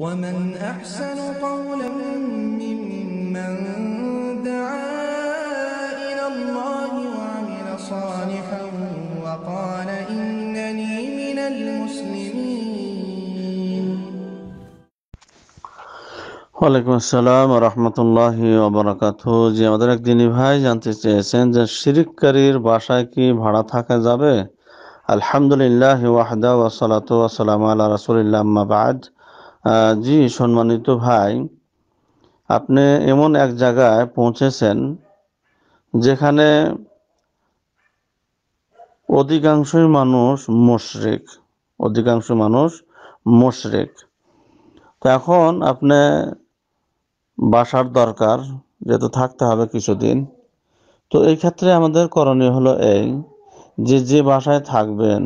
ومن أحسن قولا ممن دعا إلى الله وعمل صالحا وقال إنني من المسلمين ওয়ালাইকুম আসসালাম রহমতুল্লাহ ওবরাকাত যে আমাদের এক দিনী ভাই জানতে চেয়েছেন যে শিরিককারীর বাসায় কি ভাড়া থাকা যাবে আলহামদুলিল্লাহ ওয়াহদা ওয়াসালাত ওয়াসালাম আল্লাহ রাসুলিল্লাহ বাদ জি সম্মানিত ভাই আপনি এমন এক জায়গায় পৌঁছেছেন যেখানে অধিকাংশই মানুষ মশরেক অধিকাংশ মানুষ মশরেক তো এখন আপনি বাসার দরকার যেহেতু থাকতে হবে কিছুদিন তো এই ক্ষেত্রে আমাদের করণীয় হলো এই যে যে বাসায় থাকবেন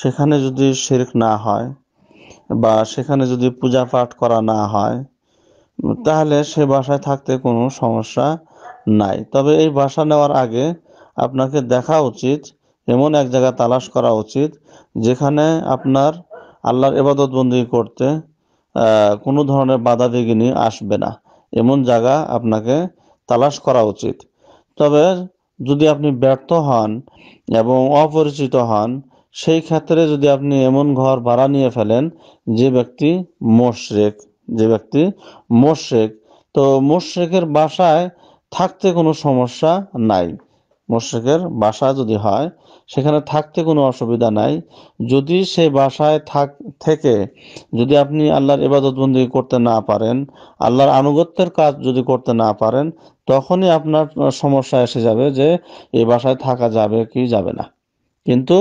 সেখানে যদি শেরক না হয় বা সেখানে যদি পূজা পাঠ করা না হয় তাহলে সে বাসায় থাকতে কোনো সমস্যা নাই তবে এই বাসা নেওয়ার আগে আপনাকে দেখা উচিত এমন এক জায়গা তালাশ করা উচিত যেখানে আপনার আল্লাহর এবাদতবন্দি করতে কোনো ধরনের বাধা বিঘিনি আসবে না এমন জায়গা আপনাকে তালাশ করা উচিত তবে যদি আপনি ব্যর্থ হন এবং অপরিচিত হন সেই ক্ষেত্রে যদি আপনি এমন ঘর ভাড়া নিয়ে ফেলেন যে ব্যক্তি মোশরেক যে ব্যক্তি মোশরেক তো মোশরেকের বাসায় থাকতে কোনো সমস্যা নাই মোশরেকের বাসা যদি হয় সেখানে থাকতে কোনো অসুবিধা নাই যদি সেই বাসায় থাক থেকে যদি আপনি আল্লাহর এবাদতবন্দি করতে না পারেন আল্লাহর আনুগত্যের কাজ যদি করতে না পারেন তখনই আপনার সমস্যা এসে যাবে যে এই বাসায় থাকা যাবে কি যাবে না কিন্তু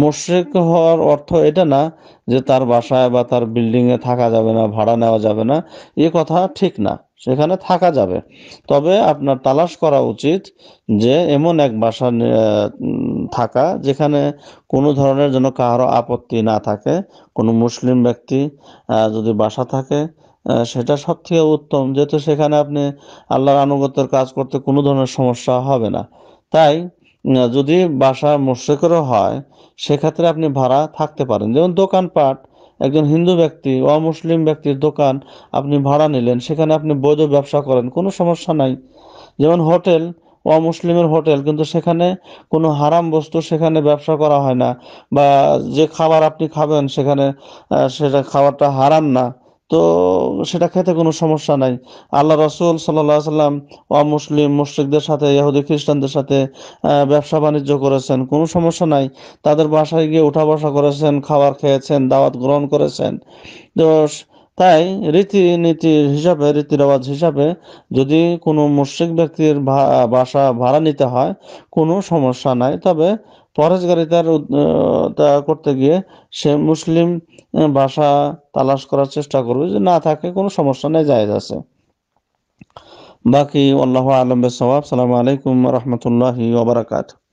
মোশেক হওয়ার অর্থ এটা না যে তার বাসায় বা তার বিল্ডিংয়ে থাকা যাবে না ভাড়া নেওয়া যাবে না এ কথা ঠিক না সেখানে থাকা যাবে তবে আপনার তালাশ করা উচিত যে এমন এক বাসা থাকা যেখানে কোনো ধরনের যেন কারো আপত্তি না থাকে কোনো মুসলিম ব্যক্তি যদি বাসা থাকে সেটা সব থেকে উত্তম যেহেতু সেখানে আপনি আল্লাহর আনুগত্যের কাজ করতে কোনো ধরনের সমস্যা হবে না তাই যদি বাসা মোশেকেরও হয় সেক্ষেত্রে আপনি ভাড়া থাকতে পারেন যেমন দোকানপাট একজন হিন্দু ব্যক্তি অমুসলিম ব্যক্তির দোকান আপনি ভাড়া নিলেন সেখানে আপনি বৈধ ব্যবসা করেন কোনো সমস্যা নাই যেমন হোটেল অমুসলিমের হোটেল কিন্তু সেখানে কোনো হারাম বস্তু সেখানে ব্যবসা করা হয় না বা যে খাবার আপনি খাবেন সেখানে সেটা খাবারটা হারাম না তো সেটা খেতে কোনো সমস্যা নাই আল্লাহ রসুল সাল্লাহ সাল্লাম অমুসলিম মুশ্রিকদের সাথে ইহুদি খ্রিস্টানদের সাথে ব্যবসা বাণিজ্য করেছেন কোনো সমস্যা নাই তাদের বাসায় গিয়ে উঠা বসা করেছেন খাবার খেয়েছেন দাওয়াত গ্রহণ করেছেন তো তাই রীতিনীতির হিসাবে রীতি রেওয়াজ হিসাবে যদি কোনো মুশ্রিক ব্যক্তির বাসা ভাড়া নিতে হয় কোনো সমস্যা নাই তবে পরেশগারিতার তা করতে গিয়ে সে মুসলিম ভাষা তালাশ করার চেষ্টা করবে যে না থাকে কোনো সমস্যা নেই যায় আছে বাকি والله আলম بالصواب আলাইকুম রহমতুল্লাহ ورحمة